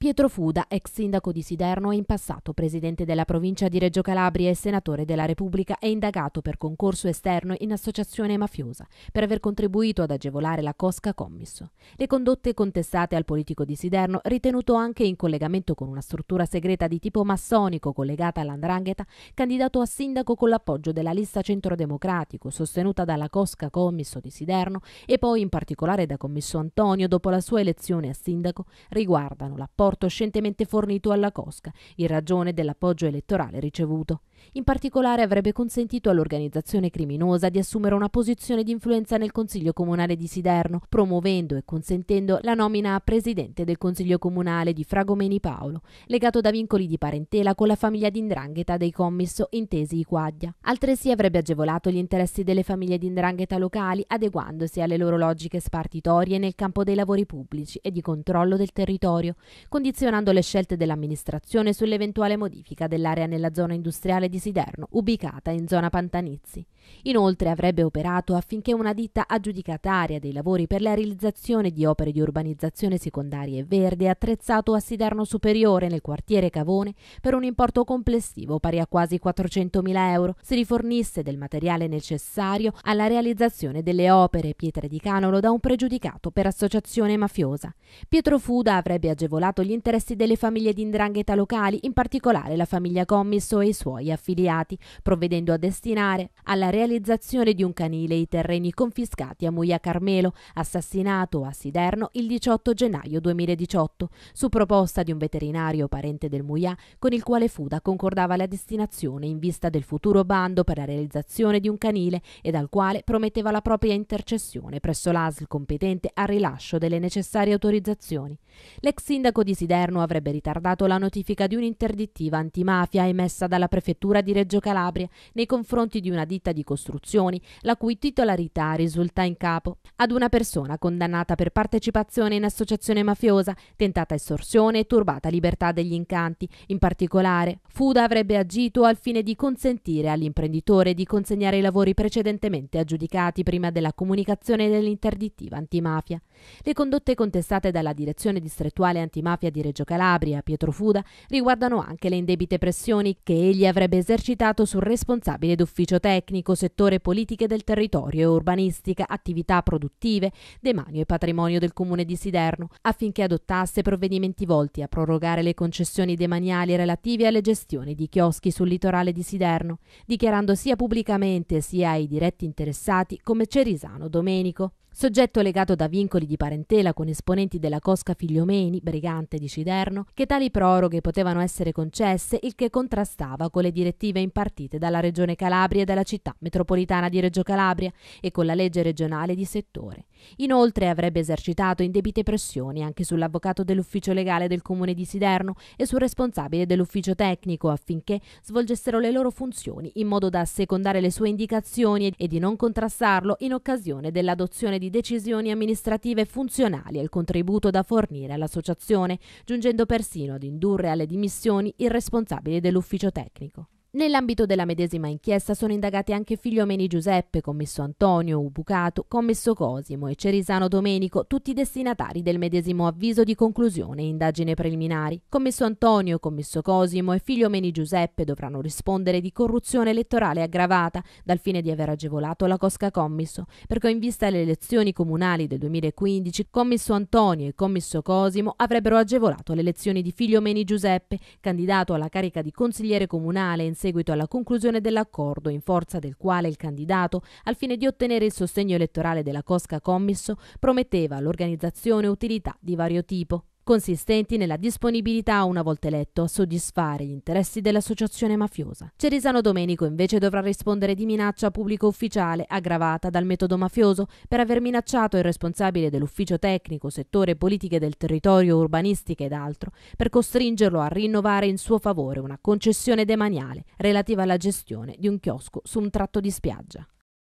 Pietro Fuda, ex sindaco di Siderno e in passato presidente della provincia di Reggio Calabria e senatore della Repubblica, è indagato per concorso esterno in associazione mafiosa per aver contribuito ad agevolare la Cosca Commisso. Le condotte contestate al politico di Siderno, ritenuto anche in collegamento con una struttura segreta di tipo massonico collegata all'andrangheta, candidato a sindaco con l'appoggio della lista centrodemocratico sostenuta dalla Cosca Commisso di Siderno e poi in particolare da Commisso Antonio dopo la sua elezione a sindaco, riguardano l'appoggio supporto scientemente fornito alla Cosca in ragione dell'appoggio elettorale ricevuto. In particolare avrebbe consentito all'organizzazione criminosa di assumere una posizione di influenza nel Consiglio Comunale di Siderno, promuovendo e consentendo la nomina a presidente del Consiglio Comunale di Fragomeni Paolo, legato da vincoli di parentela con la famiglia di Indrangheta dei commisso intesi i Quaglia. Altresì avrebbe agevolato gli interessi delle famiglie di Indrangheta locali adeguandosi alle loro logiche spartitorie nel campo dei lavori pubblici e di controllo del territorio, condizionando le scelte dell'amministrazione sull'eventuale modifica dell'area nella zona industriale frazione di Siderno, ubicata in zona Pantanizzi. Inoltre avrebbe operato affinché una ditta aggiudicataria dei lavori per la realizzazione di opere di urbanizzazione secondaria e verde attrezzato a Siderno Superiore nel quartiere Cavone per un importo complessivo pari a quasi 400.000 euro si rifornisse del materiale necessario alla realizzazione delle opere pietre di canolo da un pregiudicato per associazione mafiosa. Pietro Fuda avrebbe agevolato gli interessi delle famiglie di indrangheta locali, in particolare la famiglia Commisso e i suoi affiliati affiliati, provvedendo a destinare alla realizzazione di un canile i terreni confiscati a Muia Carmelo, assassinato a Siderno il 18 gennaio 2018, su proposta di un veterinario parente del Muia con il quale Fuda concordava la destinazione in vista del futuro bando per la realizzazione di un canile e dal quale prometteva la propria intercessione presso l'ASL competente al rilascio delle necessarie autorizzazioni. L'ex sindaco di Siderno avrebbe ritardato la notifica di un'interdittiva antimafia emessa dalla prefettura Prefettura di Reggio Calabria nei confronti di una ditta di costruzioni, la cui titolarità risulta in capo ad una persona condannata per partecipazione in associazione mafiosa, tentata estorsione e turbata libertà degli incanti. In particolare, Fuda avrebbe agito al fine di consentire all'imprenditore di consegnare i lavori precedentemente aggiudicati prima della comunicazione dell'interdittiva antimafia. Le condotte contestate dalla Direzione distrettuale antimafia di Reggio Calabria, Pietro Fuda, riguardano anche le indebite pressioni che egli avrebbe esercitato sul responsabile d'ufficio tecnico, settore politiche del territorio e urbanistica, attività produttive, demanio e patrimonio del comune di Siderno, affinché adottasse provvedimenti volti a prorogare le concessioni demaniali relative alle gestioni di chioschi sul litorale di Siderno, dichiarando sia pubblicamente sia ai diretti interessati come Cerisano Domenico soggetto legato da vincoli di parentela con esponenti della Cosca Figliomeni, brigante di Ciderno, che tali proroghe potevano essere concesse, il che contrastava con le direttive elettive impartite dalla Regione Calabria e dalla città metropolitana di Reggio Calabria e con la legge regionale di settore. Inoltre avrebbe esercitato indebite pressioni anche sull'avvocato dell'ufficio legale del comune di Siderno e sul responsabile dell'ufficio tecnico affinché svolgessero le loro funzioni in modo da assecondare le sue indicazioni e di non contrastarlo in occasione dell'adozione di decisioni amministrative funzionali al contributo da fornire all'associazione, giungendo persino ad indurre alle dimissioni il responsabile dell'ufficio tecnico. Nell'ambito della medesima inchiesta sono indagati anche figlio Meni Giuseppe, commesso Antonio, Ubucato, commesso Cosimo e Cerisano Domenico, tutti destinatari del medesimo avviso di conclusione e indagine preliminari. Commesso Antonio, commesso Cosimo e figlio Meni Giuseppe dovranno rispondere di corruzione elettorale aggravata dal fine di aver agevolato la Cosca Commisso, perché in vista alle elezioni comunali del 2015 commesso Antonio e commesso Cosimo avrebbero agevolato le elezioni di figlio Meni Giuseppe, candidato alla carica di consigliere comunale in seguito alla conclusione dell'accordo in forza del quale il candidato, al fine di ottenere il sostegno elettorale della Cosca Commisso, prometteva all'organizzazione utilità di vario tipo consistenti nella disponibilità una volta eletto a soddisfare gli interessi dell'associazione mafiosa. Cerisano Domenico invece dovrà rispondere di minaccia pubblico ufficiale aggravata dal metodo mafioso per aver minacciato il responsabile dell'ufficio tecnico, settore politiche del territorio, urbanistica ed altro, per costringerlo a rinnovare in suo favore una concessione demaniale relativa alla gestione di un chiosco su un tratto di spiaggia.